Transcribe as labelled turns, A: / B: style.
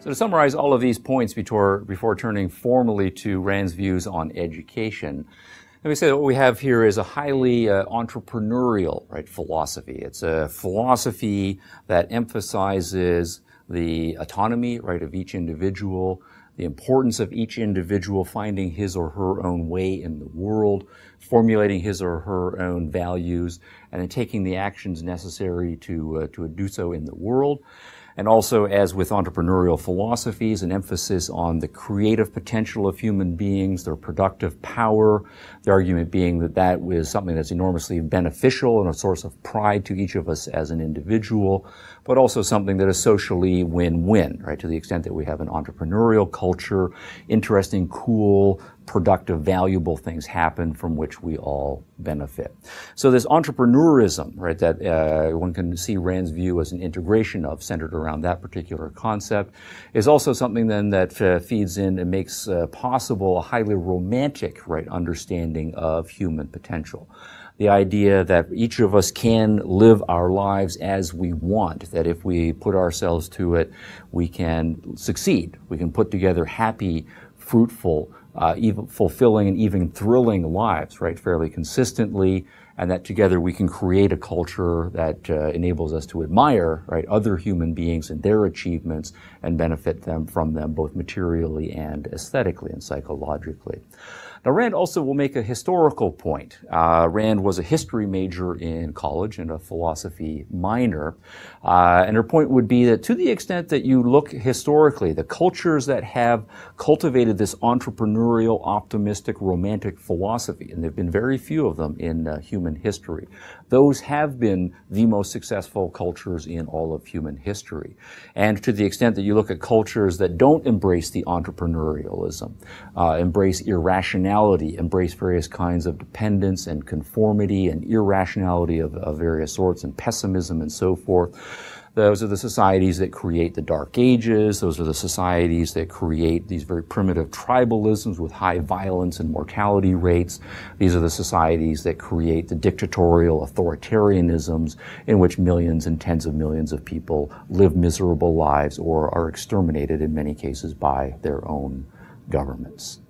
A: So to summarize all of these points before, before turning formally to Rand's views on education, let me say that what we have here is a highly uh, entrepreneurial right, philosophy. It's a philosophy that emphasizes the autonomy right, of each individual, the importance of each individual finding his or her own way in the world, formulating his or her own values, and then taking the actions necessary to, uh, to do so in the world. And also, as with entrepreneurial philosophies, an emphasis on the creative potential of human beings, their productive power, the argument being that that is something that's enormously beneficial and a source of pride to each of us as an individual, but also something that is socially win-win, right? To the extent that we have an entrepreneurial culture, interesting, cool, productive, valuable things happen from which we all benefit. So this entrepreneurism, right, that uh, one can see Rand's view as an integration of, centered around that particular concept, is also something then that uh, feeds in and makes uh, possible a highly romantic, right, understanding of human potential the idea that each of us can live our lives as we want, that if we put ourselves to it, we can succeed. We can put together happy, fruitful, uh, even fulfilling and even thrilling lives, right? Fairly consistently, and that together we can create a culture that uh, enables us to admire right other human beings and their achievements and benefit them from them both materially and aesthetically and psychologically. Now, Rand also will make a historical point. Uh, Rand was a history major in college and a philosophy minor. Uh, and her point would be that to the extent that you look historically, the cultures that have cultivated this entrepreneurial, optimistic, romantic philosophy, and there have been very few of them in uh, human human history. Those have been the most successful cultures in all of human history. And to the extent that you look at cultures that don't embrace the entrepreneurialism, uh, embrace irrationality, embrace various kinds of dependence and conformity and irrationality of, of various sorts and pessimism and so forth, those are the societies that create the Dark Ages. Those are the societies that create these very primitive tribalisms with high violence and mortality rates. These are the societies that create the dictatorial authoritarianisms in which millions and tens of millions of people live miserable lives or are exterminated in many cases by their own governments.